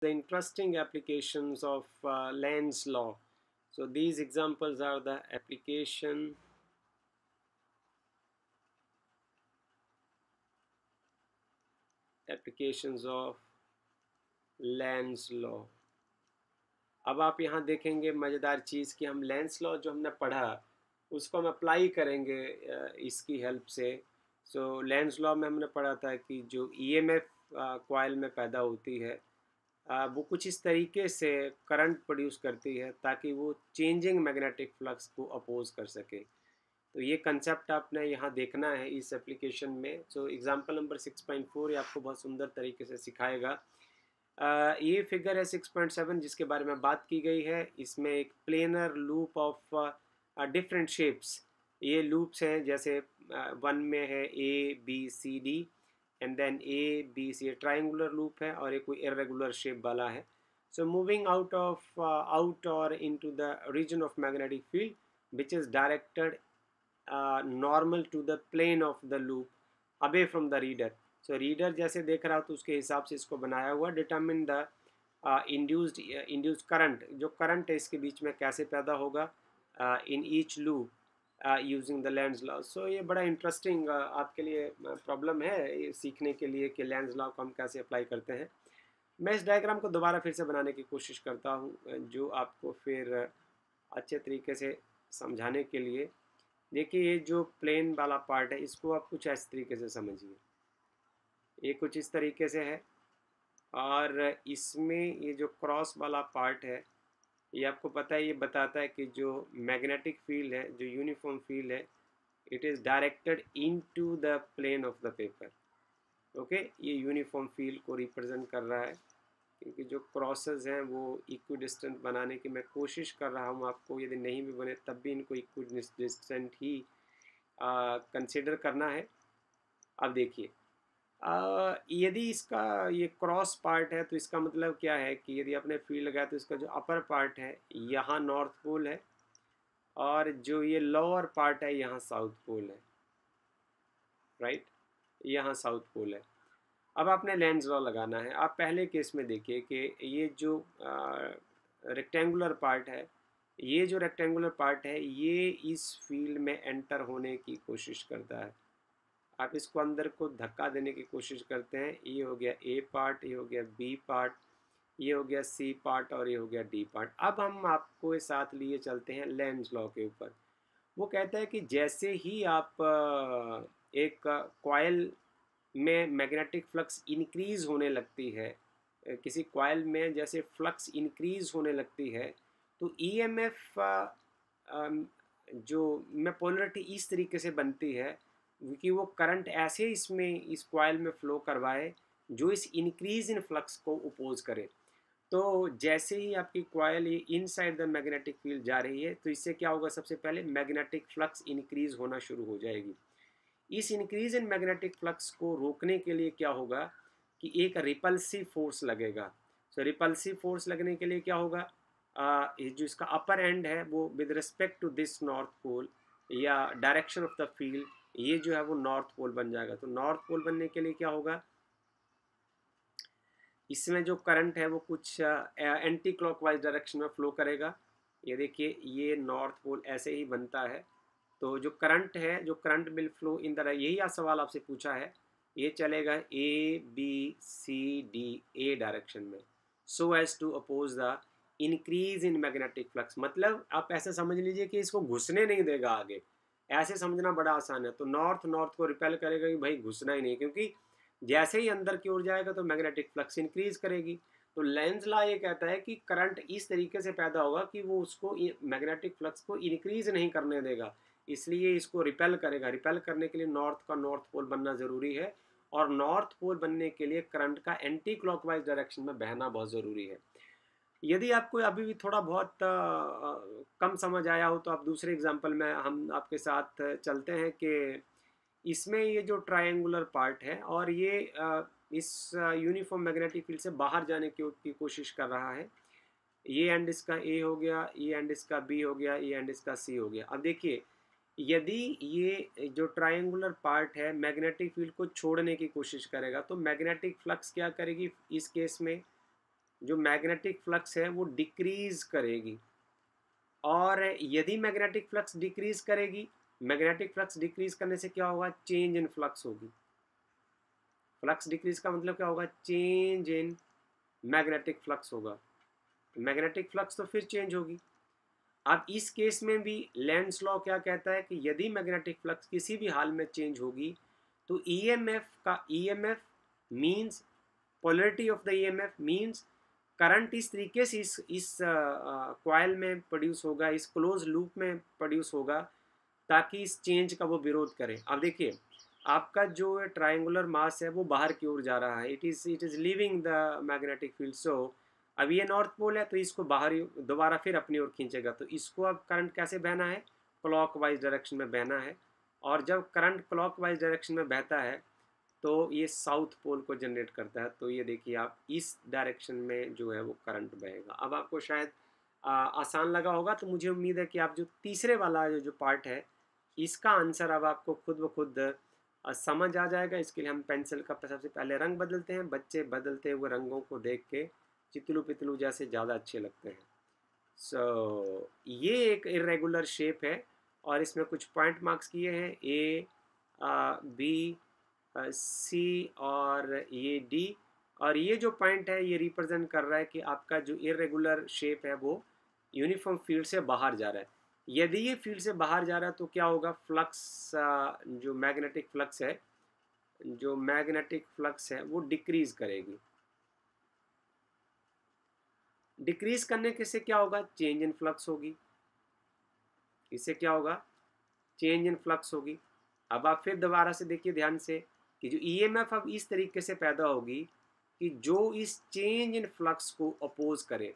the interesting applications of uh, Lenz law. So these examples are the application applications of Lenz law अब आप यहाँ देखेंगे मज़ेदार चीज़ कि हम लेंस लॉ जो हमने पढ़ा उसको हम अप्लाई करेंगे इसकी हेल्प से सो लेंस लॉ में हमने पढ़ा था कि जो ईएमएफ कॉयल में पैदा होती है वो कुछ इस तरीके से करंट प्रोड्यूस करती है ताकि वो चेंजिंग मैग्नेटिक फ्लक्स को अपोज कर सके तो ये कंसेप्ट आपने यहाँ देखना है इस एप्लीकेशन में सो एग्जांपल नंबर 6.4 ये आपको बहुत सुंदर तरीके से सिखाएगा आ, ये फिगर है 6.7 जिसके बारे में बात की गई है इसमें एक planar loop of different shapes ये लूप्स हैं जैसे वन में है A B C D and then A B C triangular loop है और ये कोई इरेगुलर शेप वाला है so moving out of out और into the region of magnetic field which is directed normal to the plane of the loop away from the reader so reader जैसे देख रहा हो तो उसके हिसाब से इसको बनाया हुआ determine the induced induced current जो करंट है इसके बीच में कैसे पैदा होगा in each loop using the Lenz law so ये बड़ा इंटरेस्टिंग uh, आपके लिए प्रॉब्लम uh, है सीखने के लिए कि लैंड लॉ को हम कैसे अप्लाई करते हैं मैं इस डायग्राम को दोबारा फिर से बनाने की कोशिश करता हूँ uh, जो आपको फिर अच्छे तरीके से समझाने के लिए देखिए ये जो प्लेन वाला पार्ट है इसको आप कुछ ऐसे तरीके से समझिए ये कुछ इस तरीके से है और इसमें ये जो क्रॉस वाला पार्ट है ये आपको पता है ये बताता है कि जो मैग्नेटिक फील्ड है जो यूनिफॉर्म फील्ड है it is directed into the plane of the paper okay ये यूनिफॉर्म फील्ड को रिप्रेजेंट कर रहा है क्योंकि जो क्रॉसेज हैं वो इक्वी डिस्टेंट बनाने की मैं कोशिश कर रहा हूँ आपको यदि नहीं भी बने तब भी इनको इक्वी डिस्टेंट ही कंसिडर करना है अब देखिए यदि इसका ये क्रॉस पार्ट है तो इसका मतलब क्या है कि यदि आपने फील्ड लगाया तो इसका जो अपर पार्ट है यहाँ नॉर्थ पोल है और जो ये लोअर पार्ट है यहाँ साउथ पोल है राइट यहाँ साउथ पोल है अब आपने लेंस लॉ लगाना है आप पहले केस में देखिए कि ये जो रेक्टेंगुलर पार्ट है ये जो रेक्टेंगुलर पार्ट है ये इस फील्ड में एंटर होने की कोशिश करता है आप इसको अंदर को धक्का देने की कोशिश करते हैं ये हो गया ए पार्ट ये हो गया बी पार्ट ये हो गया सी पार्ट और ये हो गया डी पार्ट अब हम आपको साथ लिए चलते हैं लेंज लॉ के ऊपर वो कहता है कि जैसे ही आप एक कॉयल में मैग्नेटिक फ्लक्स इंक्रीज़ होने लगती है किसी कॉयल में जैसे फ्लक्स इंक्रीज़ होने लगती है तो ईएमएफ e जो मैं पोलरिटी इस तरीके से बनती है कि वो करंट ऐसे इसमें इस कॉयल में फ्लो करवाए जो इस इंक्रीज इन फ्लक्स को अपोज करे तो जैसे ही आपकी कॉयल ये inside the magnetic field जा रही है तो इससे क्या होगा सबसे पहले मैग्नेटिक फ्लक्स इंक्रीज होना शुरू हो जाएगी इस इंक्रीज इन मैग्नेटिक फ्लक्स को रोकने के लिए क्या होगा कि एक रिपल्सिव फोर्स लगेगा सो रिपल्सिव फोर्स लगने के लिए क्या होगा आ, जो इसका अपर एंड है वो with respect to this north pole या डायरेक्शन ऑफ द फील्ड ये जो है वो नॉर्थ पोल बन जाएगा तो नॉर्थ पोल बनने के लिए क्या होगा इसमें जो करंट है वो कुछ एंटी क्लॉकवाइज डायरेक्शन में फ्लो करेगा ये देखिए ये नॉर्थ पोल ऐसे ही बनता है तो जो करंट है जो current will flow in the यही आज सवाल आपसे पूछा है ये चलेगा A B C D A direction में so as to oppose the increase in magnetic flux मतलब आप ऐसा समझ लीजिए कि इसको घुसने नहीं देगा आगे ऐसे समझना बड़ा आसान है तो नॉर्थ नॉर्थ को रिपेल करेगा कि भाई घुसना ही नहीं क्योंकि जैसे ही अंदर की ओर जाएगा तो मैग्नेटिक फ्लक्स इंक्रीज करेगी तो लेंस ला ये कहता है कि करंट इस तरीके से पैदा होगा कि वो उसको मैग्नेटिक फ्लक्स को इंक्रीज नहीं करने देगा इसलिए इसको रिपेल करेगा रिपेल करने के लिए नॉर्थ का नॉर्थ पोल बनना ज़रूरी है और नॉर्थ पोल बनने के लिए करंट का एंटी क्लॉकवाइज डायरेक्शन में बहना बहुत ज़रूरी है यदि आपको अभी भी थोड़ा बहुत कम समझ आया हो तो आप दूसरे एग्जाम्पल में हम आपके साथ चलते हैं कि इसमें ये जो ट्रायंगुलर पार्ट है और ये इस यूनिफॉर्म मैग्नेटिक फील्ड से बाहर जाने की, की कोशिश कर रहा है ये एंड इसका ए हो गया ये एंड इसका बी हो गया ये एंड इसका सी हो गया अब देखिए यदि ये जो ट्रायंगुलर पार्ट है मैग्नेटिक फील्ड को छोड़ने की कोशिश करेगा तो मैग्नेटिक फ्लक्स क्या करेगी इस केस में जो मैग्नेटिक फ्लक्स है वो डिक्रीज करेगी और यदि मैग्नेटिक फ्लक्स डिक्रीज करेगी मैग्नेटिक फ्लक्स डिक्रीज करने से क्या होगा चेंज इन फ्लक्स होगी फ्लक्स डिक्रीज का मतलब क्या होगा चेंज इन मैग्नेटिक फ्लक्स होगा तो मैग्नेटिक फ्लक्स तो फिर चेंज होगी अब इस केस में भी लेंस लॉ क्या कहता है कि यदि मैग्नेटिक फ्लक्स किसी भी हाल में चेंज होगी तो ईएमएफ e का EMF means polarity of the EMF means current इस तरीके से इस इस कॉयल में प्रोड्यूस होगा इस क्लोज लूप में प्रोड्यूस होगा ताकि इस चेंज का वो विरोध करे अब देखिए आपका जो ट्रायंगुलर मास है वो बाहर की ओर जा रहा है it is it is leaving the magnetic field so अब ये नॉर्थ पोल है तो इसको बाहर दोबारा फिर अपनी ओर खींचेगा तो इसको अब करंट कैसे बहना है क्लॉक वाइज डायरेक्शन में बहना है और जब करंट क्लॉक वाइज डायरेक्शन में बहता है तो ये साउथ पोल को जनरेट करता है तो ये देखिए आप इस डायरेक्शन में जो है वो करंट बहेगा अब आपको शायद आ, आसान लगा होगा तो मुझे उम्मीद है कि आप जो तीसरे वाला जो जो पार्ट है इसका आंसर अब आपको खुद ब खुद समझ आ जाएगा इसके लिए हम पेंसिल का सबसे पहले रंग बदलते हैं बच्चे बदलते हुए रंगों को देख के चितलू पितलू जैसे ज़्यादा अच्छे लगते हैं सो so, ये एक इरेगुलर शेप है और इसमें कुछ पॉइंट मार्क्स किए हैं ए बी सी और ये डी और ये जो पॉइंट है ये रिप्रेजेंट कर रहा है कि आपका जो इरेगुलर शेप है वो यूनिफॉर्म फील्ड से बाहर जा रहा है यदि ये फील्ड से बाहर जा रहा है तो क्या होगा फ्लक्स जो मैग्नेटिक फ्लक्स है जो मैग्नेटिक फ्लक्स है वो डिक्रीज करेगी डिक्रीज करने के से क्या होगा चेंज इन फ्लक्स होगी इससे क्या होगा चेंज इन फ्लक्स होगी अब आप फिर दोबारा से देखिए ध्यान से कि जो ईएमएफ e अब इस तरीके से पैदा होगी कि जो इस चेंज इन फ्लक्स को अपोज करे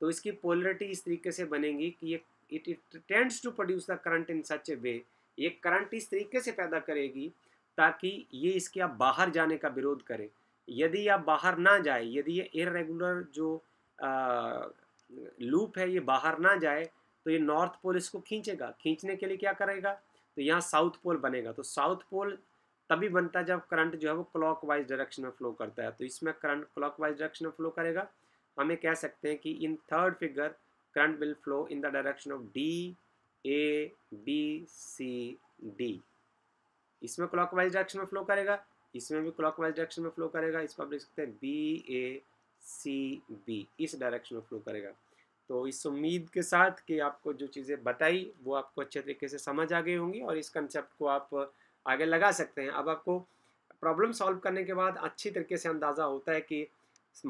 तो इसकी पोलरिटी इस तरीके से बनेगी कि ये it it tends to produce the current in such a way ये करंट इस तरीके से पैदा करेगी ताकि ये इसके आप बाहर जाने का विरोध करे यदि आप बाहर ना जाए यदि ये इरेगुलर जो लूप है ये बाहर ना जाए तो ये नॉर्थ पोल इसको खींचेगा खींचने के लिए क्या करेगा तो यहाँ साउथ पोल बनेगा तो साउथ पोल तभी बनता है जब करंट जो है वो क्लॉक वाइज डायरेक्शन में फ्लो करता है तो इसमें करंट क्लॉक वाइज डायरेक्शन में फ्लो करेगा हमें कह सकते हैं कि in third figure current will flow in the direction of D A B C D इसमें क्लॉक वाइज डायरेक्शन में फ्लो करेगा इसमें भी क्लॉक वाइज डायरेक्शन में फ्लो करेगा इसको आप लिख सकते हैं बी ए सी बी इस डायरेक्शन में फ्लो करेगा तो इस उम्मीद के साथ कि आपको जो चीज़ें बताई वो आपको अच्छे तरीके से समझ आ गई होंगी और इस कंसेप्ट को आप आगे लगा सकते हैं अब आपको प्रॉब्लम सॉल्व करने के बाद अच्छी तरीके से अंदाज़ा होता है कि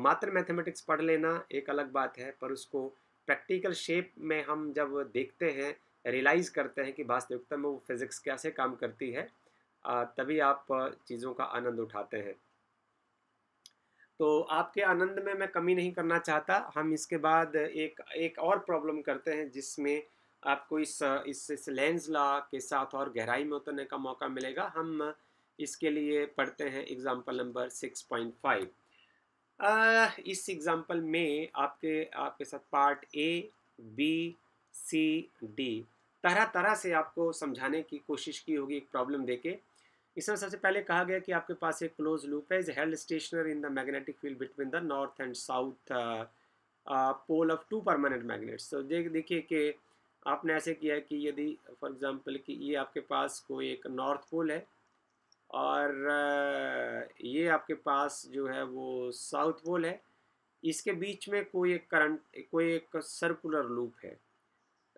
मात्र मैथमेटिक्स पढ़ लेना एक अलग बात है पर उसको प्रैक्टिकल शेप में हम जब देखते हैं रियलाइज़ करते हैं कि वास्तविकता में वो फिज़िक्स कैसे काम करती है तभी आप चीज़ों का आनंद उठाते हैं तो आपके आनंद में मैं कमी नहीं करना चाहता हम इसके बाद एक एक और प्रॉब्लम करते हैं जिसमें आपको इस इस, इस लेंस ला के साथ और गहराई में उतरने का मौका मिलेगा हम इसके लिए पढ़ते हैं example number six point five इस एग्ज़ाम्पल में आपके आपके साथ part A B C D तरह तरह से आपको समझाने की कोशिश की होगी एक प्रॉब्लम देके इसमें सबसे पहले कहा गया कि आपके पास एक क्लोज लूप है is held stationary in the magnetic field between the north and south pole of two permanent magnets तो देख देखिए कि आपने ऐसे किया कि यदि फॉर एग्ज़ाम्पल कि ये आपके पास कोई एक नॉर्थ पोल है और ये आपके पास जो है वो साउथ पोल है इसके बीच में कोई एक करंट कोई एक सर्कुलर लूप है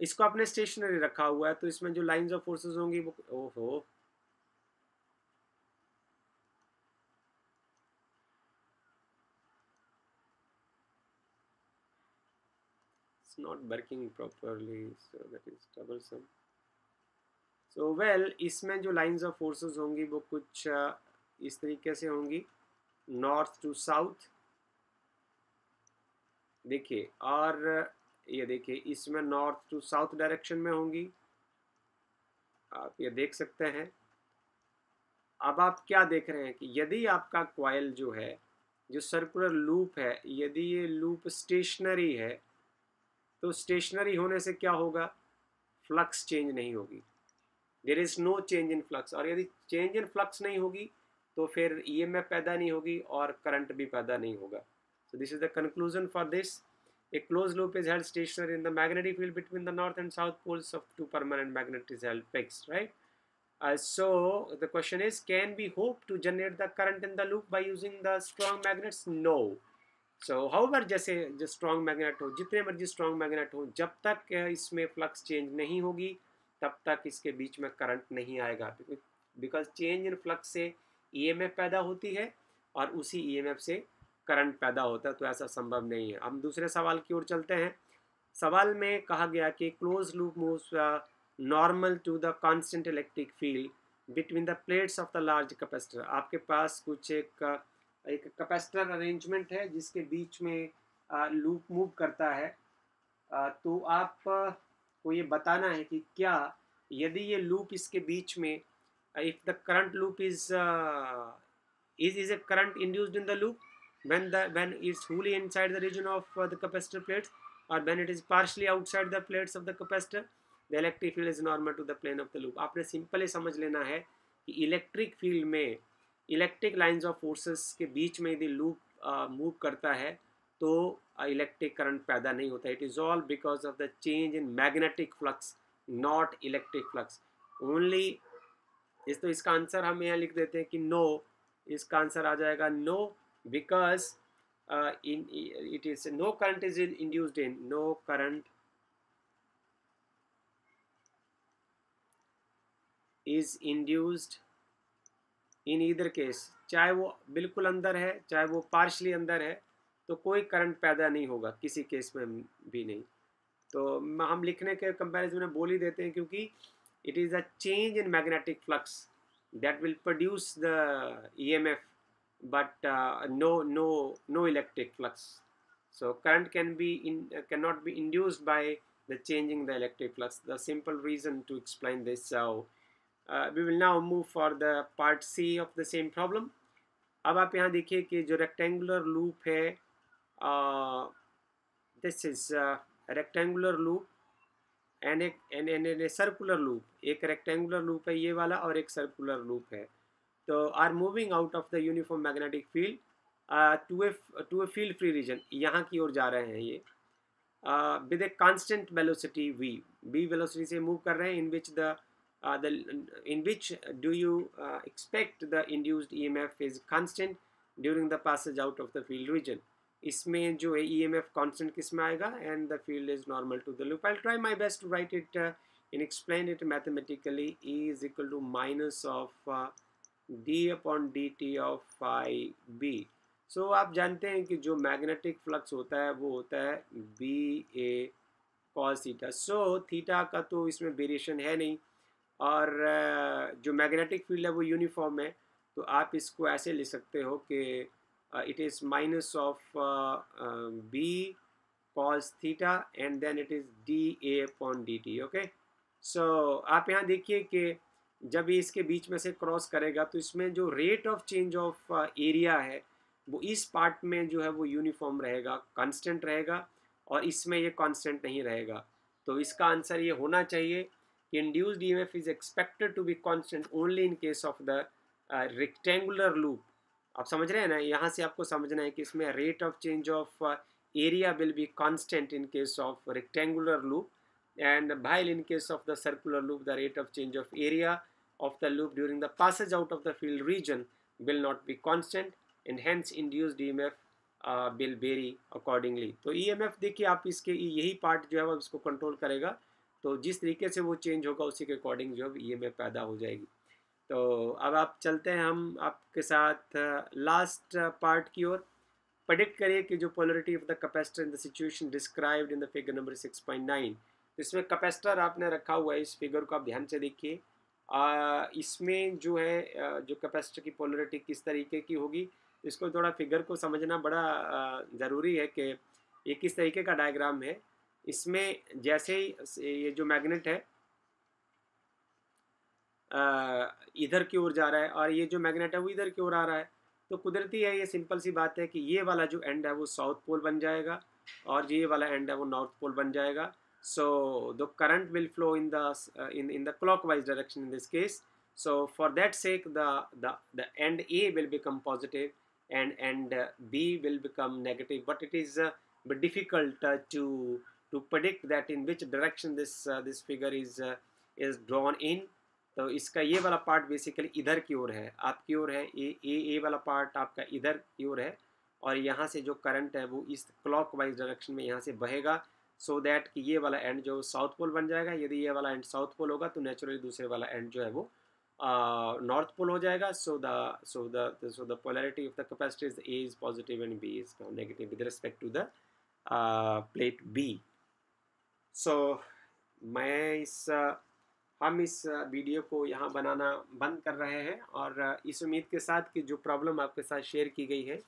इसको आपने स्टेशनरी रखा हुआ है तो इसमें जो लाइंस ऑफ फोर्सेस होंगी वो ओहो not working properly so that is troublesome so well इसमें जो lines of forces होंगी वो कुछ इस तरीके से होंगी north to south देखिए और ये देखिए इसमें north to south direction में होंगी आप ये देख सकते हैं अब आप क्या देख रहे हैं कि यदि आपका क्वाइल जो है जो सर्कुलर लूप है यदि ये लूप स्टेशनरी है तो स्टेशनरी होने से क्या होगा फ्लक्स चेंज नहीं होगी there is no change in flux और यदि चेंज इन फ्लक्स नहीं होगी तो फिर ई e पैदा नहीं होगी और करंट भी पैदा नहीं होगा so this is the conclusion for this a close loop is held stationary in the magnetic field between the north and south poles of two permanent magnet is held fix right so the question is can we hope to generate the current in the loop by using the strong magnets no so however जैसे जो strong magnet हो जितने मर्जी strong magnet हो जब तक इसमें flux change नहीं होगी तब तक इसके बीच में करंट नहीं आएगा बिकॉज चेंज इन फ्लक्स से ईएमएफ e पैदा होती है और उसी ईएमएफ e से करंट पैदा होता है तो ऐसा संभव नहीं है हम दूसरे सवाल की ओर चलते हैं सवाल में कहा गया कि close loop moves normal to the constant electric field between the plates of the large capacitor आपके पास कुछ एक एक कैपेसिटर अरेंजमेंट है जिसके बीच में लूप मूव करता है तो आप को ये बताना है कि क्या यदि ये लूप इसके बीच में if the current loop is is is a current induced in the loop when the when is fully inside the region of the capacitor plates और when it is partially outside the plates of the capacitor the electric field is normal to the plane of the loop आपने simple ही समझ लेना है कि electric field में electric lines of forces के बीच में यदि लूप मूव करता है तो इलेक्ट्रिक करंट पैदा नहीं होता it is all because of the change in magnetic flux not electric flux only इस तो इसका आंसर हम यहाँ लिख देते हैं कि नो no, इसका आंसर आ जाएगा no because in it is no current is in induced in no current is induced in either case चाहे वो बिल्कुल अंदर है चाहे वो पार्शली अंदर है तो कोई करंट पैदा नहीं होगा किसी केस में भी नहीं तो हम लिखने के कंपेरिजन में बोल ही देते हैं क्योंकि it is a change in magnetic flux that will produce the E M F but no no no electric flux so current can be in can not be induced by the changing the electric flux the simple reason to explain this of uh, we will now move for the part C of the same problem. अब आप यहाँ देखिए कि जो rectangular loop है this is rectangular loop and एक and a circular loop एक rectangular loop है ये वाला और एक सर्कुलर लूप है तो are moving out of the uniform magnetic field to a to a field free region यहाँ की ओर जा रहे हैं ये with a constant velocity v B velocity से मूव कर रहे हैं in which the Uh, in which do you uh, expect the induced EMF is constant during the passage out of the field region. Is इसमें जो EMF constant किसमें आएगा and the field is normal to the loop. I'll try my best to write it uh, and explain it mathematically. E is equal to minus of d upon dt of phi b. So आप जानते हैं कि magnetic flux होता है वो a cos theta. So theta का is इसमें variation है और जो मैग्नेटिक फील्ड है वो यूनिफॉर्म है तो आप इसको ऐसे ले सकते हो कि it is minus of B cos theta and then it is d A upon d t okay so आप यहाँ देखिए कि जब ये इसके बीच में से क्रॉस करेगा तो इसमें जो rate of change of area है वो इस पार्ट में जो है वो यूनिफॉर्म रहेगा कांस्टेंट रहेगा और इसमें ये कांस्टेंट नहीं रहेगा तो इसका आंसर ये होना चाहिए induced EMF is expected to be constant only in case of the rectangular loop. आप समझ रहे हैं ना यहाँ से आपको समझना है कि इसमें rate of change of area will be constant in case of rectangular loop and while in case of the circular loop the rate of change of area of the loop during the passage out of the field region will not be constant and hence induced EMF uh, will vary accordingly. तो EMF देखिए आप इसके यही part जो है वो इसको control करेगा तो जिस तरीके से वो चेंज होगा उसी के अकॉर्डिंग जो है ई पैदा हो जाएगी तो अब आप चलते हैं हम आपके साथ लास्ट पार्ट की ओर प्रडिक्ट करिए कि जो polarity of the capacitor in the situation described in the figure number 6.9 तो इसमें कैपेसिटर आपने रखा हुआ है इस फिगर को आप ध्यान से देखिए इसमें जो है जो कैपेसिटर की पोलरिटी किस तरीके की होगी इसको थोड़ा फिगर को समझना बड़ा ज़रूरी है कि ये किस तरीके का डायग्राम है इसमें जैसे ही ये जो मैग्नेट है इधर की ओर जा रहा है और ये जो मैग्नेट है वो इधर की ओर आ रहा है तो कुदरती है ये सिंपल सी बात है कि ये वाला जो एंड है वो साउथ पोल बन जाएगा और ये वाला एंड है वो नॉर्थ पोल बन जाएगा so the current will flow in the in in the clockwise direction in this case so for that sake the the end A will become positive and end B will become negative but it is difficult to to predict that in which direction this uh, this figure is uh, is drawn in तो इसका ये वाला part basically इधर की ओर है आपकी ओर है ए ए ए वाला पार्ट आपका इधर की ओर है और यहाँ से जो करंट है वो इस क्लॉक वाइज डायरेक्शन में यहाँ से बहेगा सो so दैट कि ये वाला एंड जो साउथ पोल बन जाएगा यदि ये वाला एंड साउथ पोल होगा तो नेचुरली दूसरे वाला एंड जो है वो नॉर्थ पोल हो जाएगा so the so the so the polarity of the capacity is A is positive and B is negative with respect to the plate B so so, मैं इस हम इस वीडियो को यहाँ बनाना बंद कर रहे हैं और इस उम्मीद के साथ कि जो प्रॉब्लम आपके साथ शेयर की गई है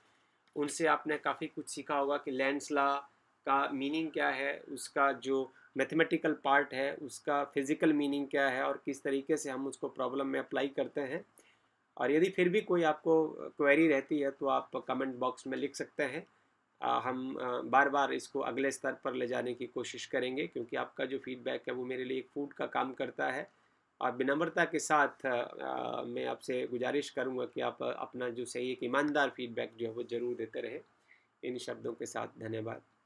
उनसे आपने काफ़ी कुछ सीखा होगा कि लैंड स्ला का मीनिंग क्या है उसका जो मैथमेटिकल पार्ट है उसका फिज़िकल मीनिंग क्या है और किस तरीके से हम उसको प्रॉब्लम में अप्लाई करते हैं और यदि फिर भी कोई आपको क्वेरी रहती है तो आप कमेंट बॉक्स में लिख सकते हैं हम बार बार इसको अगले स्तर पर ले जाने की कोशिश करेंगे क्योंकि आपका जो फीडबैक है वो मेरे लिए एक फूड का काम करता है और विनम्रता के साथ आ, मैं आपसे गुजारिश करूँगा कि आप अपना जो सही एक ईमानदार फीडबैक जो है वो ज़रूर देते रहें इन शब्दों के साथ धन्यवाद